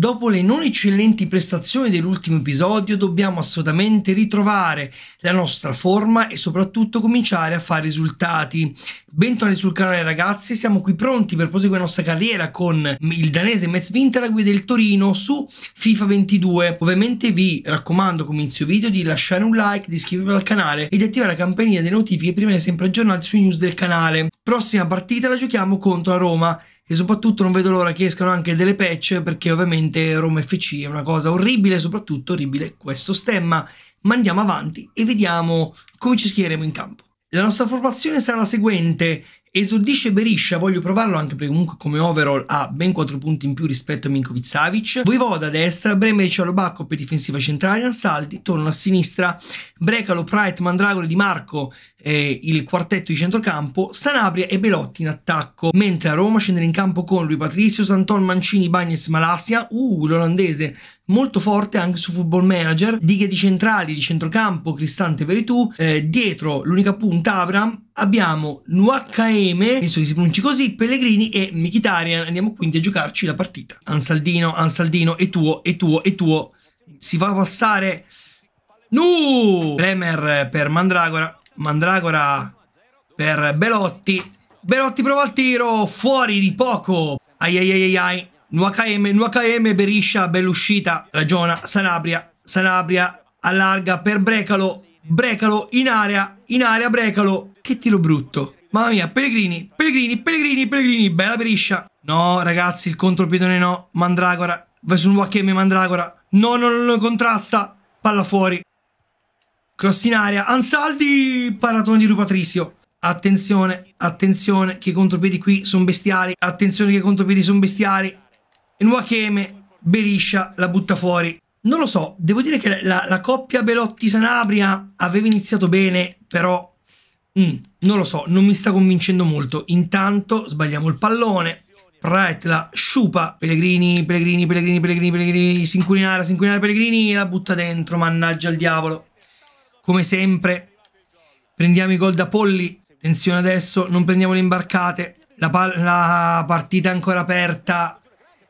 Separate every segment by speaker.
Speaker 1: Dopo le non eccellenti prestazioni dell'ultimo episodio dobbiamo assolutamente ritrovare la nostra forma e soprattutto cominciare a fare risultati. Bentornati sul canale ragazzi, siamo qui pronti per proseguire la nostra carriera con il danese Metz Vinter a guida del Torino su FIFA 22. Ovviamente vi raccomando come inizio video di lasciare un like, di iscrivervi al canale e di attivare la campanella delle notifiche per rimanere sempre aggiornati sui news del canale. Prossima partita la giochiamo contro la Roma e soprattutto non vedo l'ora che escano anche delle patch perché ovviamente Roma FC è una cosa orribile, soprattutto orribile questo stemma. Ma andiamo avanti e vediamo come ci schiereremo in campo. La nostra formazione sarà la seguente: Esordisce Beriscia, voglio provarlo anche perché comunque come overall ha ben 4 punti in più rispetto a Minkovic Savic. Voivoda a destra, Bremer e Cialobacco per difensiva centrale, Ansaldi torno a sinistra, Brecalo, Pride, Mandragore Di Marco eh, il quartetto di centrocampo, Sanabria e Belotti in attacco. Mentre a Roma scendere in campo con Rui Patricio, Santon, Mancini, Bagnez, Malassia, uh, l'olandese molto forte anche su Football Manager, dighe di centrali, di centrocampo, Cristante, Veritù, eh, dietro l'unica punta Abram, abbiamo Nuakm, penso che si pronunci così, Pellegrini e Mkhitaryan. Andiamo quindi a giocarci la partita. Ansaldino, Ansaldino, è tuo, è tuo, è tuo. Si va a passare... No! Bremer per Mandragora. Mandragora per Belotti. Belotti prova il tiro, fuori di poco. Ai ai ai ai ai. Nuakm, Nuakm, Beriscia, bell'uscita. Ragiona, Sanabria, Sanabria allarga per Brecalo. Brecalo in area, in area Brecalo. Che tiro brutto. Mamma mia, Pellegrini, Pellegrini, Pellegrini, Pellegrini, bella periscia. No, ragazzi, il contropiedone no. Mandragora, vai su un Wakeme, Mandragora. No, no, no, no, contrasta. Palla fuori. Cross in aria, Ansaldi, paratone di Rui Patricio. Attenzione, attenzione, che i contropiedi qui sono bestiali. Attenzione che i contropiedi sono bestiali. E Nwakeme, Beriscia, la butta fuori. Non lo so, devo dire che la, la coppia Belotti-Sanabria aveva iniziato bene, però Mm, non lo so, non mi sta convincendo molto. Intanto sbagliamo il pallone. Praet la sciupa. Pellegrini, Pellegrini, Pellegrini, Pellegrini, Pellegrini. Sincurinara, Sincurinara, Pellegrini. La butta dentro, mannaggia il diavolo. Come sempre, prendiamo i gol da Polli. Attenzione adesso, non prendiamo le imbarcate. La, la partita è ancora aperta.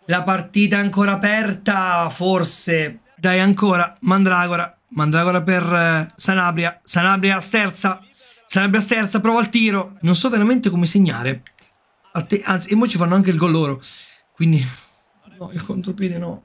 Speaker 1: La partita è ancora aperta, forse. Dai ancora, Mandragora. Mandragora per eh, Sanabria. Sanabria sterza. Sarebbe la terza, prova il tiro. Non so veramente come segnare. Te, anzi, e mo ci fanno anche il gol loro. Quindi, no, il contropiede no.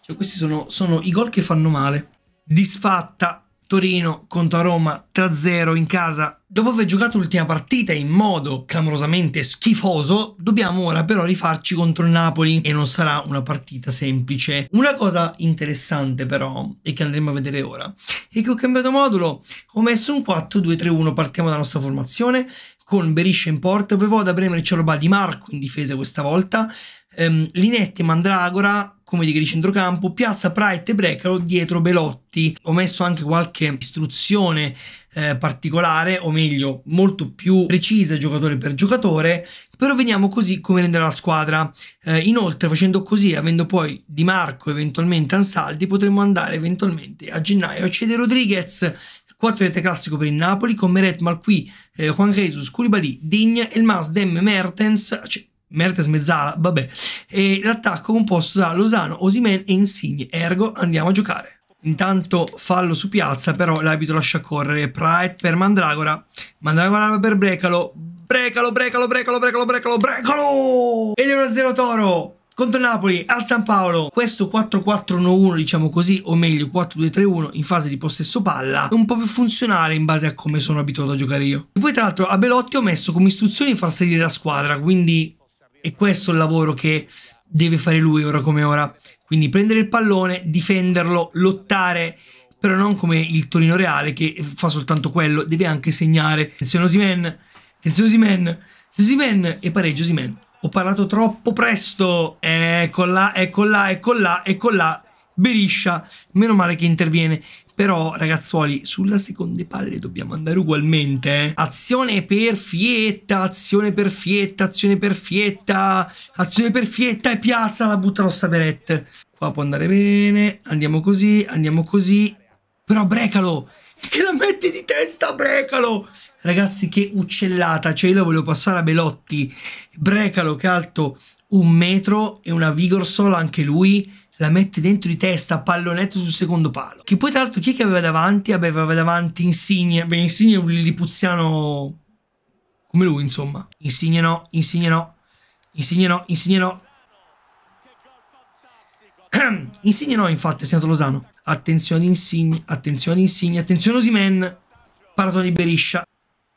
Speaker 1: Cioè, questi sono, sono i gol che fanno male. Disfatta. Torino contro Roma 3-0 in casa. Dopo aver giocato l'ultima partita in modo clamorosamente schifoso, dobbiamo ora però rifarci contro il Napoli e non sarà una partita semplice. Una cosa interessante però, e che andremo a vedere ora, è che ho cambiato modulo, ho messo un 4-2-3-1, partiamo dalla nostra formazione, con Berisha in porta, vado a Bremer e Cialoba di Marco in difesa questa volta, ehm, Linetti e Mandragora come di centrocampo, piazza Praet e Brecaro dietro Belotti. Ho messo anche qualche istruzione eh, particolare, o meglio, molto più precisa giocatore per giocatore, però vediamo così come renderà la squadra. Eh, inoltre, facendo così, avendo poi Di Marco eventualmente Ansaldi, potremmo andare eventualmente a gennaio a cedere Rodriguez 4 rete classico per il Napoli con Meret Malqui, eh, Juan Jesus, Curibali, Digne, Elmas, Dem, Mertens, cioè Mertes mezzala, vabbè. E l'attacco composto da Lozano, Osimen e Insigne. Ergo, andiamo a giocare. Intanto fallo su piazza, però l'abito lascia correre. Pride per Mandragora. Mandragora per Brecalo. Brecalo, Brecalo, Brecalo, Brecalo, Brecalo, Brecalo! Ed è 1-0 Toro! contro Napoli al San Paolo. Questo 4-4-1-1, diciamo così, o meglio 4-2-3-1 in fase di possesso palla, è un po' più funzionale in base a come sono abituato a giocare io. E poi tra l'altro a Belotti ho messo come istruzione far salire la squadra, quindi è questo il lavoro che deve fare lui ora come ora. Quindi prendere il pallone, difenderlo, lottare, però non come il Torino Reale che fa soltanto quello, deve anche segnare. Attenzione Osimen, attenzione Osimen, Osimen e pareggio Osimen. Ho parlato troppo presto, eccola, eccola, eccola, eccola. Beriscia, meno male che interviene però, ragazzuoli, sulla seconda palle dobbiamo andare ugualmente. Eh. Azione per Fietta, azione per Fietta, azione per Fietta, azione per Fietta e piazza la butta rossa Beret. Qua può andare bene, andiamo così, andiamo così. Però brecalo, che la metti di testa, brecalo! Ragazzi, che uccellata, cioè io la volevo passare a Belotti. Brecalo che alto un metro e una vigor sola anche lui la mette dentro di testa, pallonetto sul secondo palo. Che poi, tra l'altro, chi è che aveva davanti? Vabbè, aveva davanti Insigne. Beh, Insigne è un lillipuziano come lui, insomma. Insigne no, Insigne no, Insigne no, Insigne no. Insigne no, infatti, è segnato Lozano. Attenzione Insigne, attenzione Insigne, attenzione Osimen. Parato di Beriscia.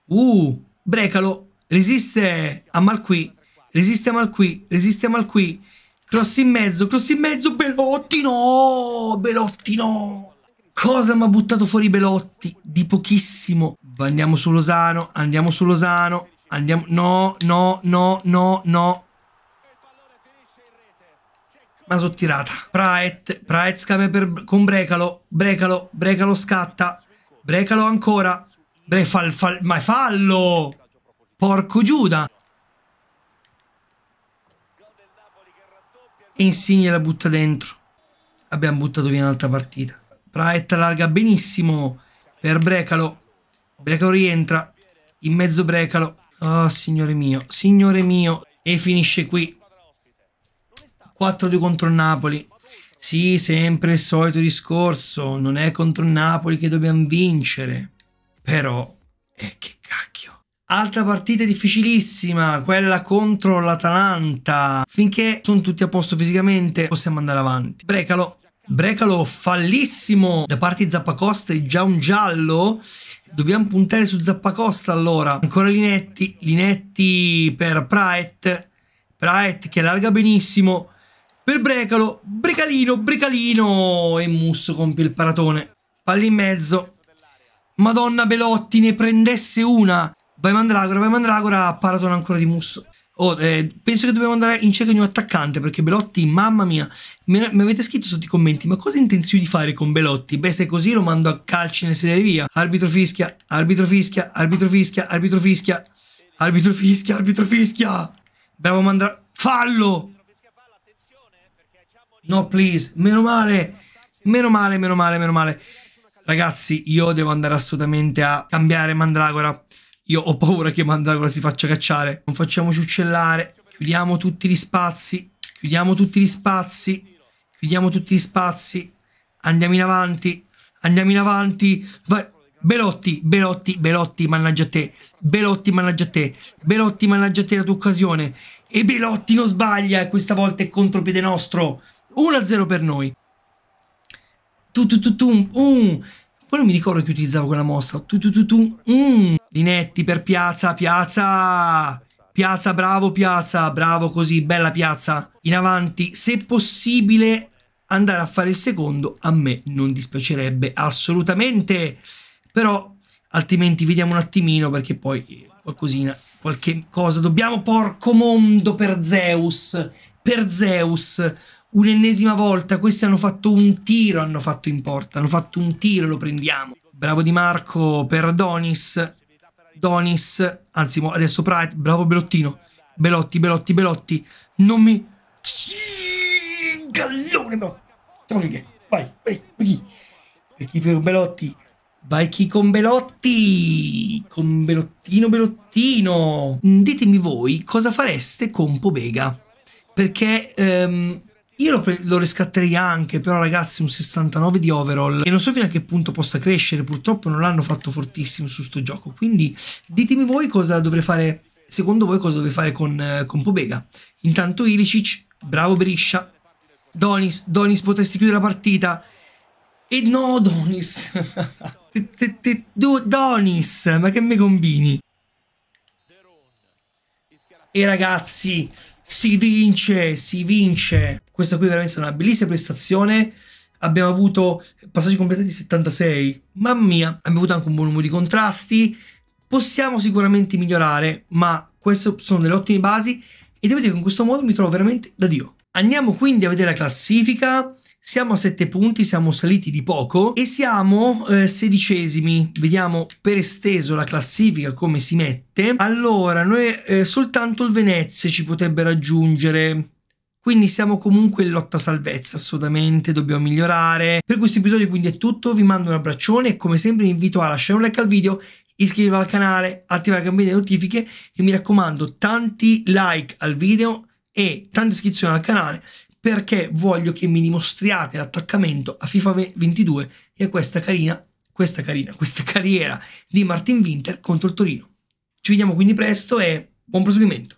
Speaker 1: Uh, Brecalo. Resiste a mal qui. resiste a mal qui. resiste a mal qui. Cross in mezzo, cross in mezzo, Belotti no, Belotti no. Cosa mi ha buttato fuori Belotti? Di pochissimo. Andiamo su Losano, andiamo su Losano, andiamo... No, no, no, no, no. Ma sono tirata. Praet, Praet scambia per, con Brecalo, Brecalo, Brecalo scatta. Brecalo ancora. Bre, fal, fal, ma è fallo! Porco Giuda! e Insigne la butta dentro. Abbiamo buttato via un'altra partita. Praet allarga benissimo per Brecalo. Brecalo rientra. In mezzo Brecalo. Oh, signore mio, signore mio. E finisce qui. 4-2 contro Napoli. Sì, sempre il solito discorso. Non è contro Napoli che dobbiamo vincere. Però, eh, che Altra partita difficilissima, quella contro l'Atalanta. Finché sono tutti a posto fisicamente, possiamo andare avanti. Brecalo. Brecalo fallissimo da parte di Zappacosta è già un giallo. Dobbiamo puntare su Zappacosta allora. Ancora Linetti, Linetti per Praet. Praet che larga benissimo. Per Brecalo, Brecalino, Brecalino e Musso compie il paratone. Palla in mezzo. Madonna Belotti ne prendesse una. Vai Mandragora, vai Mandragora, paratona ancora di Musso. Oh, eh, penso che dobbiamo andare in cerca di un attaccante perché Belotti, mamma mia, mi, avete scritto sotto i commenti, ma cosa intenzioni di fare con Belotti? Beh, se è così lo mando a calci nel sedere via. Arbitro fischia, arbitro fischia, arbitro fischia, arbitro fischia, arbitro fischia, arbitro fischia. Bravo Mandragora. Fallo! No, please, meno male, meno male, meno male, meno male. Ragazzi, io devo andare assolutamente a cambiare Mandragora. Io ho paura che Mandagora si faccia cacciare. Non facciamoci uccellare. Chiudiamo tutti gli spazi. Chiudiamo tutti gli spazi. Chiudiamo tutti gli spazi. Andiamo in avanti. Andiamo in avanti. Vai. Belotti, Belotti, Belotti, mannaggia te. Belotti, mannaggia te. Belotti, mannaggia te la tua occasione. E Belotti non sbaglia e questa volta è contropiede nostro. 1-0 per noi. Tu tu tu tu. Um. Poi non mi ricordo che utilizzavo quella mossa. Tu tu tu tu. Um. Linetti per Piazza, Piazza! Piazza, bravo Piazza, bravo così, bella Piazza. In avanti, se possibile andare a fare il secondo, a me non dispiacerebbe assolutamente. Però, altrimenti vediamo un attimino perché poi eh, qualcosina, qualche cosa. Dobbiamo, porco mondo, per Zeus, per Zeus. Un'ennesima volta, questi hanno fatto un tiro, hanno fatto in porta, hanno fatto un tiro, lo prendiamo. Bravo Di Marco per Donis, Donis, anzi adesso Pride, bravo Belottino, Belotti, Belotti, Belotti, non mi... Sì, gallone Belotti, vai, che vai, vai, vai, per chi Belotti, vai chi con Belotti, con Belottino, Belottino, ditemi voi cosa fareste con Pobega, perché... Ehm, io lo, lo, riscatterei anche, però ragazzi, un 69 di overall. E non so fino a che punto possa crescere, purtroppo non l'hanno fatto fortissimo su sto gioco. Quindi ditemi voi cosa dovrei fare, secondo voi cosa dovrei fare con, eh, con Pobega. Intanto Ilicic, bravo Beriscia, Donis, Donis potresti chiudere la partita. E no Donis, Donis, ma che mi combini? E ragazzi, si vince, si vince. Questa qui è veramente una bellissima prestazione. Abbiamo avuto passaggi completati 76. Mamma mia, abbiamo avuto anche un buon numero di contrasti. Possiamo sicuramente migliorare, ma queste sono delle ottime basi e devo dire che in questo modo mi trovo veramente da Dio. Andiamo quindi a vedere la classifica. Siamo a 7 punti, siamo saliti di poco e siamo eh, sedicesimi. Vediamo per esteso la classifica come si mette. Allora, noi eh, soltanto il Venezia ci potrebbe raggiungere quindi siamo comunque in lotta salvezza, assolutamente, dobbiamo migliorare. Per questo episodio quindi è tutto, vi mando un abbraccione e come sempre vi invito a lasciare un like al video, iscrivervi al canale, attivare la campanella di notifiche e mi raccomando tanti like al video e tante iscrizioni al canale perché voglio che mi dimostriate l'attaccamento a FIFA 22 e a questa carina, questa carina, questa carriera di Martin Winter contro il Torino. Ci vediamo quindi presto e buon proseguimento.